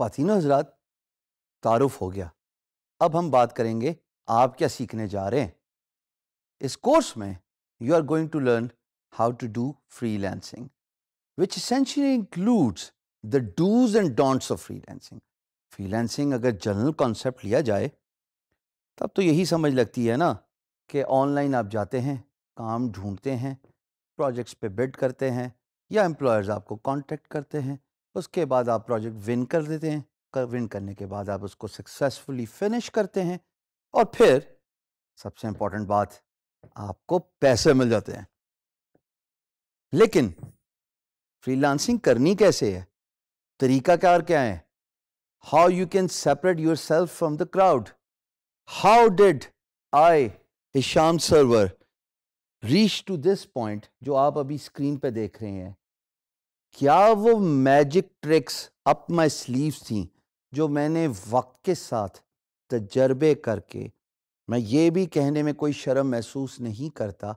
खातिन हजरात तारफ़ हो गया अब हम बात करेंगे आप क्या सीखने जा रहे हैं इस कोर्स में you are going to learn how to do freelancing which century includes the dos and don'ts of freelancing freelancing अगर जनरल कॉन्सेप्ट लिया जाए तब तो यही समझ लगती है ना कि ऑनलाइन आप जाते हैं काम ढूंढते हैं प्रोजेक्ट्स पे बेड करते हैं या एम्प्लॉयर्स आपको कॉन्टेक्ट करते हैं उसके बाद आप प्रोजेक्ट विन कर देते हैं कर विन करने के बाद आप उसको सक्सेसफुली फिनिश करते हैं और फिर सबसे इंपॉर्टेंट बात आपको पैसे मिल जाते हैं लेकिन फ्रीलांसिंग करनी कैसे है तरीका क्या और क्या है how you can separate your self from the crowd how did I Hisham Sarwar reach to this point जो आप अभी स्क्रीन पे देख रहे हैं क्या वो magic tricks up my sleeves थी जो मैंने वक्त के साथ तजर्बे करके मैं ये भी कहने में कोई शर्म महसूस नहीं करता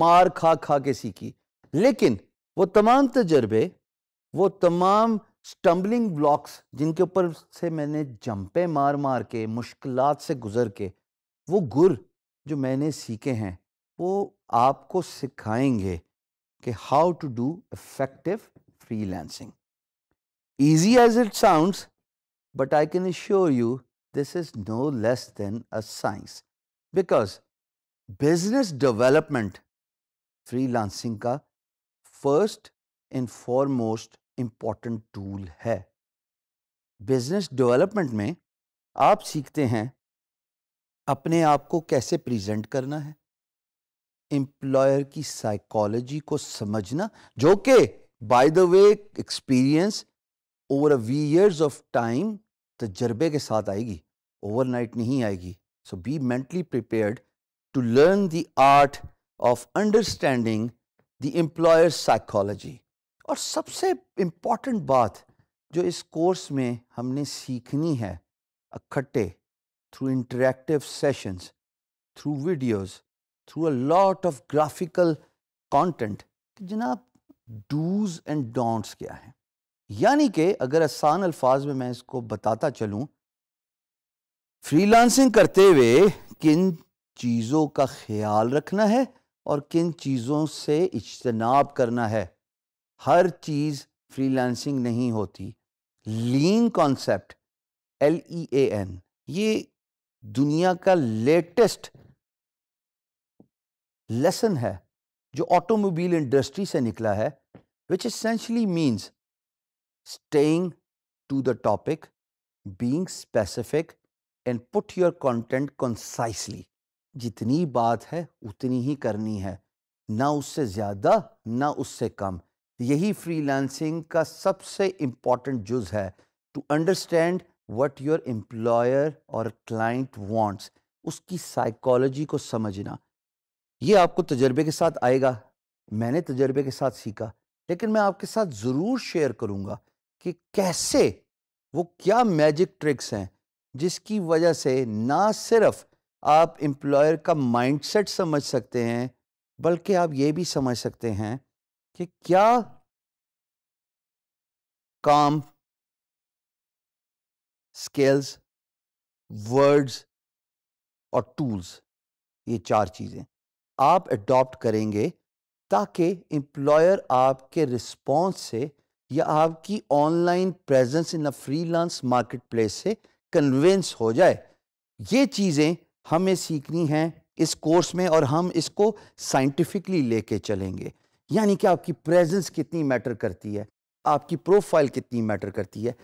मार खा खा के सीखी लेकिन वो तमाम तजर्बे वो तमाम स्टम्बलिंग ब्लॉक्स जिनके ऊपर से मैंने जंपे मार मार के मुश्किल से गुज़र के वो गुर जो मैंने सीखे हैं वो आपको सिखाएंगे कि how to do effective freelancing. Easy as it sounds, but I can assure you this is no less than a science because business development freelancing ka first and foremost important tool hai. business development mein aap seekhte hain apne aap ko kaise present karna hai. Employer ki psychology ko समझना jo ke by the way experience over a we years of time तजर्बे के साथ आएगी overnight नहीं आएगी so be mentally prepared to learn the art of understanding the employer psychology और सबसे important बात जो इस कोर्स में हमने सीखनी है इकट्ठे through interactive sessions through videos through a lot of graphical content कि जनाब डूज एंड डोंट्स क्या हैं यानी कि अगर आसान अल्फाज में मैं इसको बताता चलूं फ्रीलांसिंग करते हुए किन चीज़ों का ख्याल रखना है और किन चीज़ों से इज्तनाब करना है हर चीज़ फ्रीलांसिंग नहीं होती lean concept L E A N ये दुनिया का लेटेस्ट लेसन है जो ऑटोमोबाइल इंडस्ट्री से निकला है which essentially means staying to the topic being specific and put your content concisely जितनी बात है उतनी ही करनी है ना उससे ज़्यादा ना उससे कम यही फ्रीलांसिंग का सबसे इम्पॉर्टेंट जुज है to understand what your employer और क्लाइंट वांट्स उसकी साइकोलॉजी को समझना ये आपको तजर्बे के साथ आएगा मैंने तजर्बे के साथ सीखा लेकिन मैं आपके साथ ज़रूर शेयर करूँगा कि कैसे वो क्या मैजिक ट्रिक्स हैं जिसकी वजह से ना सिर्फ आप एम्प्लॉयर का माइंडसेट समझ सकते हैं बल्कि आप ये भी समझ सकते हैं कि क्या काम स्केल्स वर्ड्स और टूल्स ये चार चीज़ें आप अडॉप्ट करेंगे ताकि एम्प्लॉयर आपके रिस्पॉन्स से या आपकी online presence in a freelance marketplace से कन्विंस हो जाए ये चीज़ें हमें सीखनी हैं इस कोर्स में और हम इसको साइंटिफिकली लेके चलेंगे यानी कि आपकी प्रेजेंस कितनी मैटर करती है आपकी प्रोफाइल कितनी मैटर करती है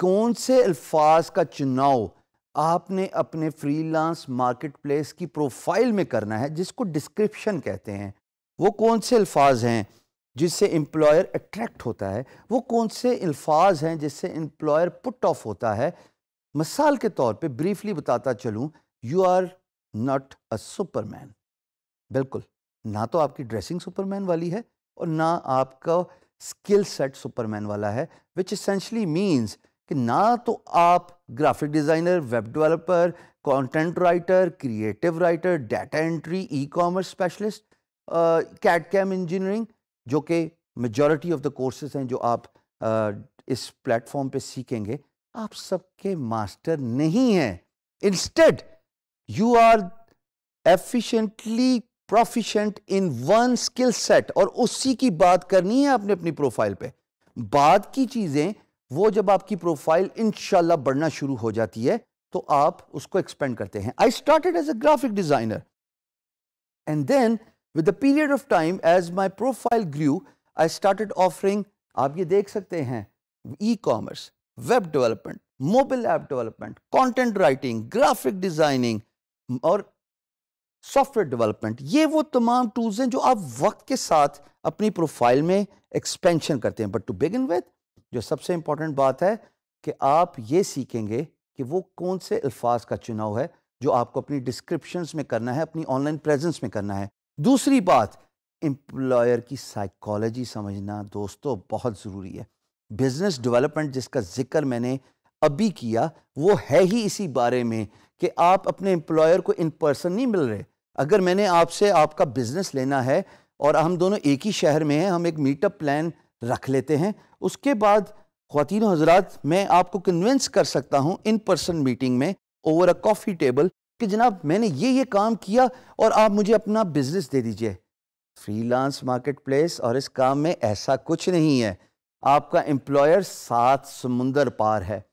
कौन से अल्फाज का चुनाव आपने अपने फ्रीलांस मार्केटप्लेस की प्रोफाइल में करना है जिसको डिस्क्रिप्शन कहते हैं वो कौन से अल्फाज हैं जिससे एम्प्लॉयर अट्रैक्ट होता है वो कौन से अल्फाज हैं जिससे एम्प्लॉयर पुट ऑफ होता है मिसाल के तौर पे ब्रीफली बताता चलूँ you are not a superman बिल्कुल ना तो आपकी ड्रेसिंग सुपरमैन वाली है और ना आपका स्किल सेट सुपरमैन वाला है विच इसेंशली मीन्स कि ना तो आप graphic designer web developer content writer creative writer data entry e commerce specialist CAD CAM engineering जो कि मेजॉरिटी ऑफ द कोर्सेज हैं जो आप uh, इस प्लेटफॉर्म पे सीखेंगे आप सबके मास्टर नहीं हैं instead you are efficiently proficient in one skill set और उसी की बात करनी है आपने अपनी प्रोफाइल पे बाद की चीज़ें वो जब आपकी प्रोफाइल इनशाला बढ़ना शुरू हो जाती है तो आप उसको एक्सपेंड करते हैं I start as a graphic designer and then with the period of time as my profile grew I start offering आप ये देख सकते हैं e commerce web development mobile app development content writing graphic designing और software development ये वो तमाम tools हैं जो आप वक्त के साथ अपनी प्रोफाइल में एक्सपेंशन करते हैं बट टू बिगिन विथ जो सबसे इम्पॉर्टेंट बात है कि आप ये सीखेंगे कि वो कौन से अल्फाज का चुनाव है जो आपको अपनी डिस्क्रिप्शन में करना है अपनी ऑनलाइन प्रेजेंस में करना है दूसरी बात एम्प्लॉयर की साइकोलॉजी समझना दोस्तों बहुत ज़रूरी है बिजनेस डेवलपमेंट जिसका जिक्र मैंने अभी किया वो है ही इसी बारे में कि आप अपने एम्प्लॉयर को इन पर्सन नहीं मिल रहे अगर मैंने आपसे आपका बिजनेस लेना है और हम दोनों एक ही शहर में हैं हम एक मीटअप प्लान रख लेते हैं उसके बाद खातिन हजरात मैं आपको कन्विंस कर सकता हूँ इन पर्सन मीटिंग में ओवर अ कॉफ़ी टेबल कि जनाब मैंने ये ये काम किया और आप मुझे अपना बिजनेस दे दीजिए फ्रीलांस मार्केट प्लेस और इस काम में ऐसा कुछ नहीं है आपका एम्प्लॉयर सात समुंदर पार है